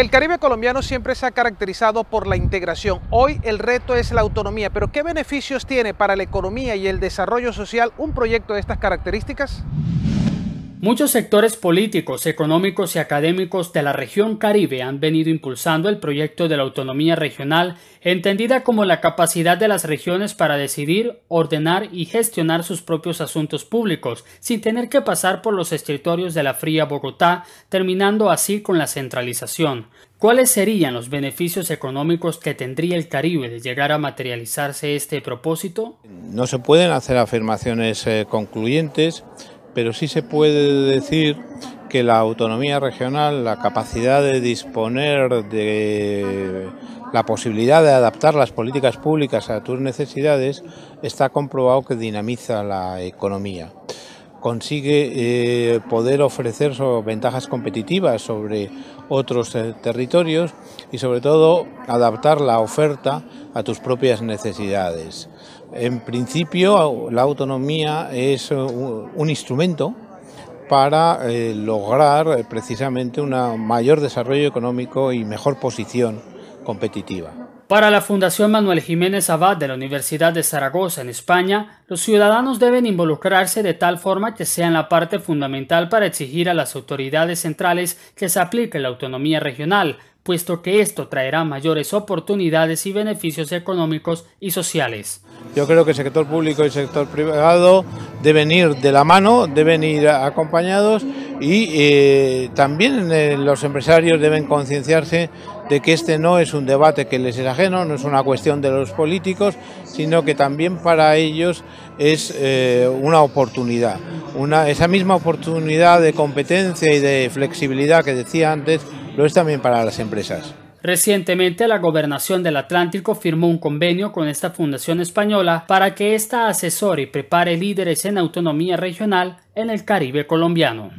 El Caribe colombiano siempre se ha caracterizado por la integración. Hoy el reto es la autonomía, pero ¿qué beneficios tiene para la economía y el desarrollo social un proyecto de estas características? Muchos sectores políticos, económicos y académicos de la región caribe han venido impulsando el proyecto de la autonomía regional, entendida como la capacidad de las regiones para decidir, ordenar y gestionar sus propios asuntos públicos, sin tener que pasar por los escritorios de la fría Bogotá, terminando así con la centralización. ¿Cuáles serían los beneficios económicos que tendría el Caribe de llegar a materializarse este propósito? No se pueden hacer afirmaciones eh, concluyentes pero sí se puede decir que la autonomía regional, la capacidad de disponer de la posibilidad de adaptar las políticas públicas a tus necesidades, está comprobado que dinamiza la economía consigue eh, poder ofrecer ventajas competitivas sobre otros territorios y sobre todo adaptar la oferta a tus propias necesidades. En principio la autonomía es eh, un instrumento para eh, lograr precisamente un mayor desarrollo económico y mejor posición competitiva. Para la Fundación Manuel Jiménez Abad de la Universidad de Zaragoza en España, los ciudadanos deben involucrarse de tal forma que sean la parte fundamental para exigir a las autoridades centrales que se aplique la autonomía regional, puesto que esto traerá mayores oportunidades y beneficios económicos y sociales. Yo creo que el sector público y el sector privado deben ir de la mano, deben ir acompañados y eh, también eh, los empresarios deben concienciarse de que este no es un debate que les es ajeno, no es una cuestión de los políticos, sino que también para ellos es eh, una oportunidad. Una, esa misma oportunidad de competencia y de flexibilidad que decía antes, lo es también para las empresas. Recientemente la Gobernación del Atlántico firmó un convenio con esta fundación española para que esta asesore y prepare líderes en autonomía regional en el Caribe colombiano.